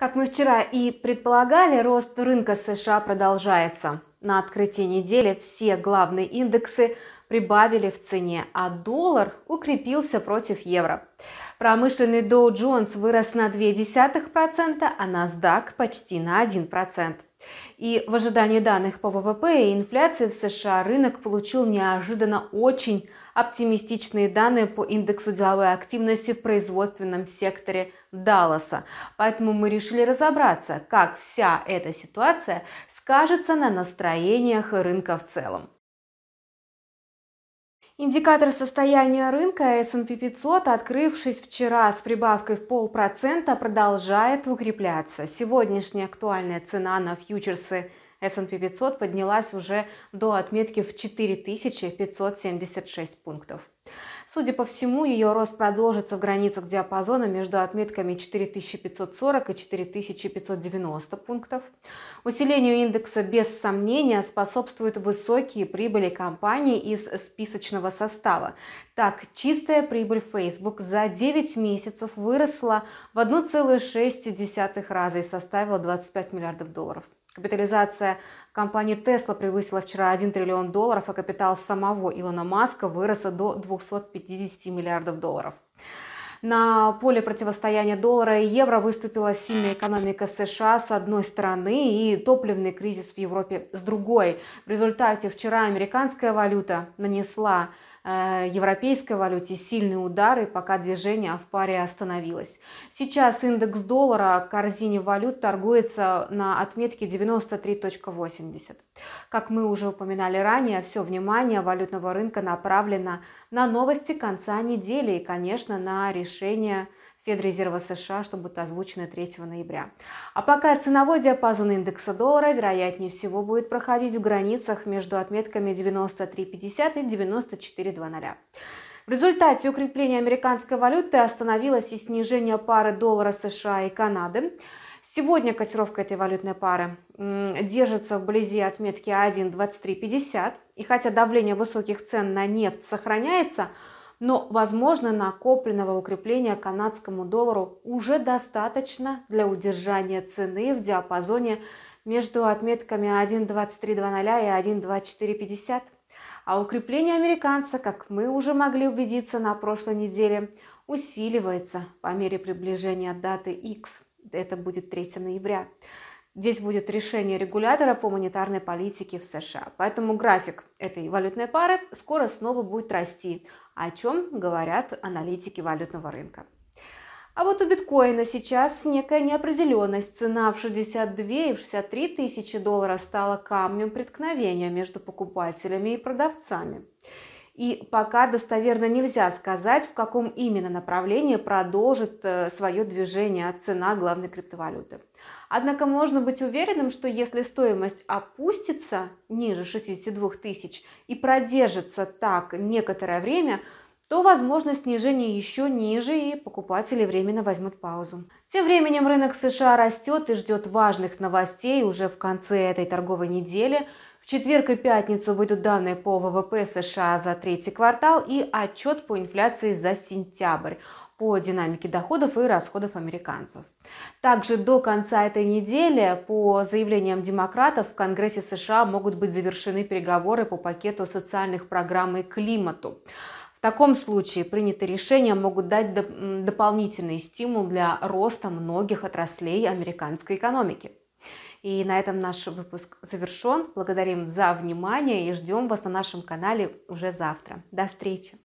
Как мы вчера и предполагали, рост рынка США продолжается. На открытии недели все главные индексы прибавили в цене, а доллар укрепился против евро. Промышленный Dow Jones вырос на 0,2%, а NASDAQ почти на 1%. И в ожидании данных по ВВП и инфляции в США рынок получил неожиданно очень оптимистичные данные по индексу деловой активности в производственном секторе Далласа. Поэтому мы решили разобраться, как вся эта ситуация скажется на настроениях рынка в целом. Индикатор состояния рынка S&P 500, открывшись вчера с прибавкой в полпроцента, продолжает укрепляться. Сегодняшняя актуальная цена на фьючерсы – S&P 500 поднялась уже до отметки в 4576 пунктов. Судя по всему, ее рост продолжится в границах диапазона между отметками 4540 и 4590 пунктов. Усилению индекса без сомнения способствуют высокие прибыли компаний из списочного состава. Так, чистая прибыль Facebook за 9 месяцев выросла в 1,6 раза и составила 25 миллиардов долларов. Капитализация компании Tesla превысила вчера 1 триллион долларов, а капитал самого Илона Маска вырос до 250 миллиардов долларов. На поле противостояния доллара и евро выступила сильная экономика США с одной стороны и топливный кризис в Европе с другой. В результате вчера американская валюта нанесла Э, европейской валюте сильные удары, пока движение в паре остановилось. Сейчас индекс доллара в корзине валют торгуется на отметке 93.80. Как мы уже упоминали ранее, все внимание валютного рынка направлено на новости конца недели и, конечно, на решение Федрезерва США, что будет озвучено 3 ноября. А пока ценовой диапазон индекса доллара, вероятнее всего, будет проходить в границах между отметками 93.50 и 94.00. В результате укрепления американской валюты остановилось и снижение пары доллара США и Канады. Сегодня котировка этой валютной пары держится вблизи отметки 1.2350. И хотя давление высоких цен на нефть сохраняется, но, возможно, накопленного укрепления канадскому доллару уже достаточно для удержания цены в диапазоне между отметками 1.23.00 и 1.2450. А укрепление американца, как мы уже могли убедиться на прошлой неделе, усиливается по мере приближения даты X. Это будет 3 ноября. Здесь будет решение регулятора по монетарной политике в США. Поэтому график этой валютной пары скоро снова будет расти, о чем говорят аналитики валютного рынка. А вот у биткоина сейчас некая неопределенность. Цена в 62 и в 63 тысячи долларов стала камнем преткновения между покупателями и продавцами. И пока достоверно нельзя сказать, в каком именно направлении продолжит э, свое движение цена главной криптовалюты. Однако можно быть уверенным, что если стоимость опустится ниже 62 тысяч и продержится так некоторое время, то возможно снижение еще ниже и покупатели временно возьмут паузу. Тем временем рынок США растет и ждет важных новостей уже в конце этой торговой недели. В четверг и пятницу выйдут данные по ВВП США за третий квартал и отчет по инфляции за сентябрь по динамике доходов и расходов американцев. Также до конца этой недели, по заявлениям демократов, в Конгрессе США могут быть завершены переговоры по пакету социальных программ и климату. В таком случае принятые решения могут дать доп- дополнительный стимул для роста многих отраслей американской экономики. И на этом наш выпуск завершен. Благодарим за внимание и ждем вас на нашем канале уже завтра. До встречи!